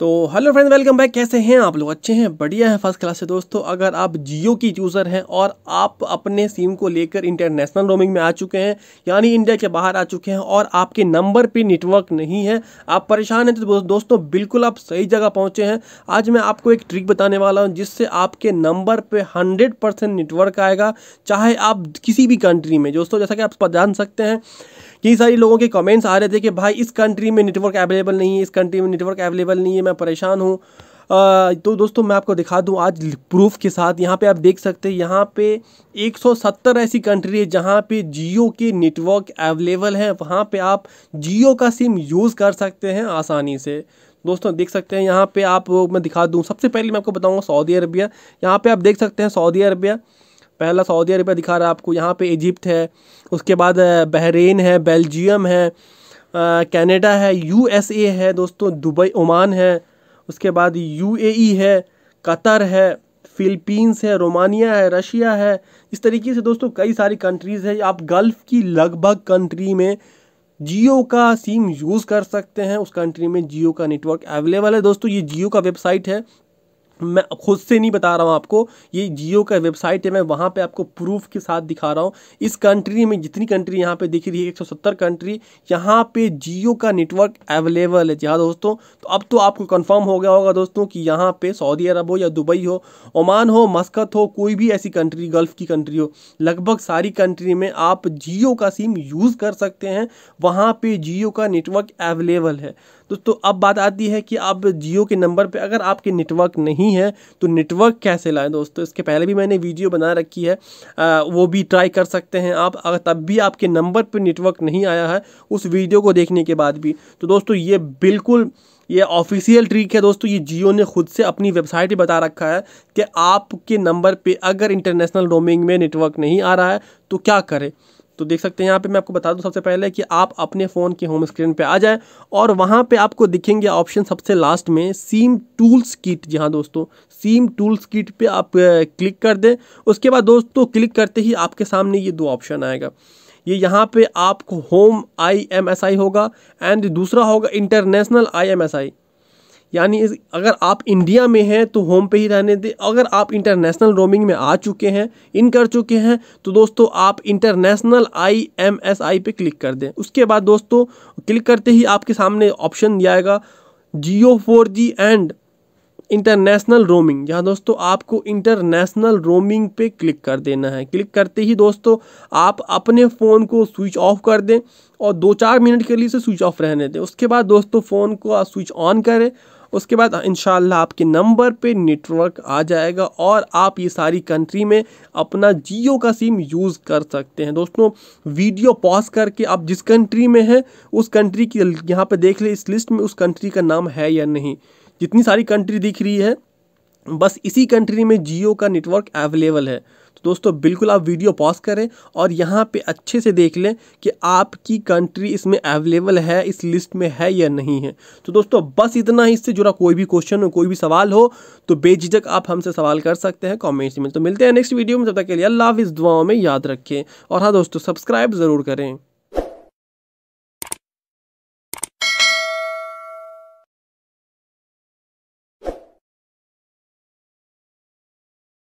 तो hello friend welcome back कैसे हैं आप लोग अच्छे हैं बढ़िया है फर्स्ट क्लास से दोस्तों अगर आप जियो की यूज़र हैं और आप अपने सिम को लेकर इंटरनेशनल रोमिंग में आ चुके हैं यानी इंडिया के बाहर आ चुके हैं और आपके नंबर पे नेटवर्क नहीं है आप परेशान हैं तो दोस्तों बिल्कुल आप सही जगह पहुँचे हैं आज मैं आपको एक ट्रिक बताने वाला हूँ जिससे आपके नंबर पर हंड्रेड नेटवर्क आएगा चाहे आप किसी भी कंट्री में दोस्तों जैसा कि आप जान सकते हैं कई सारे लोगों के कमेंट्स आ रहे थे कि भाई इस कंट्री में नेटवर्क अवेलेबल नहीं है इस कंट्री में नेटवर्क अवेलेबल नहीं है मैं परेशान हूँ तो दोस्तों मैं आपको दिखा दूँ आज प्रूफ के साथ यहाँ पे आप देख सकते हैं यहाँ पे 170 ऐसी कंट्री है जहाँ पे जियो के नेटवर्क अवेलेबल हैं वहाँ पे आप जियो का सिम यूज़ कर सकते हैं आसानी से दोस्तों देख सकते हैं यहाँ पे आप मैं दिखा दूँ सबसे पहले मैं आपको बताऊँगा सऊदी अरबिया यहाँ पर आप देख सकते हैं सऊदी अरबिया पहला सऊदी अरबिया दिखा रहा है आपको यहाँ पे इजिप्ट है उसके बाद बहरेन है बेल्जियम है कनाडा है यूएसए है दोस्तों दुबई ओमान है उसके बाद यूएई e है कतर है फिलीपींस है रोमानिया है रशिया है इस तरीके से दोस्तों कई सारी कंट्रीज़ है आप गल्फ़ की लगभग कंट्री में जियो का सिम यूज़ कर सकते हैं उस कंट्री में जियो का नेटवर्क अवेलेबल है दोस्तों ये जियो का वेबसाइट है मैं खुद से नहीं बता रहा हूँ आपको ये जियो का वेबसाइट है मैं वहाँ पे आपको प्रूफ के साथ दिखा रहा हूँ इस कंट्री में जितनी कंट्री यहाँ पे दिख रही है 170 कंट्री यहाँ पे जियो का नेटवर्क अवेलेबल है जी हाँ दोस्तों तो अब तो आपको कंफर्म हो गया होगा दोस्तों कि यहाँ पे सऊदी अरब हो या दुबई हो ओमान हो मस्कत हो कोई भी ऐसी कंट्री गल्फ़ की कंट्री हो लगभग सारी कंट्री में आप जियो का सिम यूज़ कर सकते हैं वहाँ पर जियो का नेटवर्क अवेलेबल है दोस्तों अब बात आती है कि आप जियो के नंबर पर अगर आपके नेटवर्क नहीं नहीं है तो नेटवर्क कैसे लाएँ दोस्तों इसके पहले भी मैंने वीडियो बना रखी है आ, वो भी ट्राई कर सकते हैं आप अगर तब भी आपके नंबर पर नेटवर्क नहीं आया है उस वीडियो को देखने के बाद भी तो दोस्तों ये बिल्कुल ये ऑफिशियल ट्रिक है दोस्तों ये जियो ने खुद से अपनी वेबसाइट ही बता रखा है कि आपके नंबर पे अगर इंटरनेशनल रोमिंग में नेटवर्क नहीं आ रहा है तो क्या करें तो देख सकते हैं यहाँ पे मैं आपको बता दूँ सबसे पहले कि आप अपने फ़ोन के होम स्क्रीन पे आ जाएं और वहाँ पे आपको दिखेंगे ऑप्शन सबसे लास्ट में सीम टूल्स किट जी हाँ दोस्तों सीम टूल्स किट पे आप क्लिक कर दें उसके बाद दोस्तों क्लिक करते ही आपके सामने ये दो ऑप्शन आएगा ये यहाँ पर आपको home I M S I होगा एंड दूसरा होगा international I M S I यानी अगर आप इंडिया में हैं तो होम पे ही रहने दें अगर आप इंटरनेशनल रोमिंग में आ चुके हैं इन कर चुके हैं तो दोस्तों आप international I M S I पे क्लिक कर दें उसके बाद दोस्तों क्लिक करते ही आपके सामने ऑप्शन दिया आएगा Jio four G and international roaming जहाँ दोस्तों आपको इंटरनेशनल रोमिंग पे क्लिक कर देना है क्लिक करते ही दोस्तों आप अपने फ़ोन को स्विच ऑफ कर दें और दो चार मिनट के लिए से स्विच ऑफ रहने दें उसके बाद दोस्तों फ़ोन को आप स्विच ऑन करें उसके बाद इन आपके नंबर पे नेटवर्क आ जाएगा और आप ये सारी कंट्री में अपना जियो का सिम यूज़ कर सकते हैं दोस्तों वीडियो पॉज करके आप जिस कंट्री में हैं उस कंट्री की यहाँ पे देख ले इस लिस्ट में उस कंट्री का नाम है या नहीं जितनी सारी कंट्री दिख रही है बस इसी कंट्री में जियो का नेटवर्क अवेलेबल है तो दोस्तों बिल्कुल आप वीडियो पॉज करें और यहाँ पे अच्छे से देख लें कि आपकी कंट्री इसमें अवेलेबल है इस लिस्ट में है या नहीं है तो दोस्तों बस इतना ही इससे जुड़ा कोई भी क्वेश्चन हो कोई भी सवाल हो तो बेझिझक आप हमसे सवाल कर सकते हैं कॉमेंट्स में तो मिलते हैं नेक्स्ट वीडियो में तब तक के लिए अल्लाह इस दुआओं में याद रखें और हाँ दोस्तों सब्सक्राइब ज़रूर करें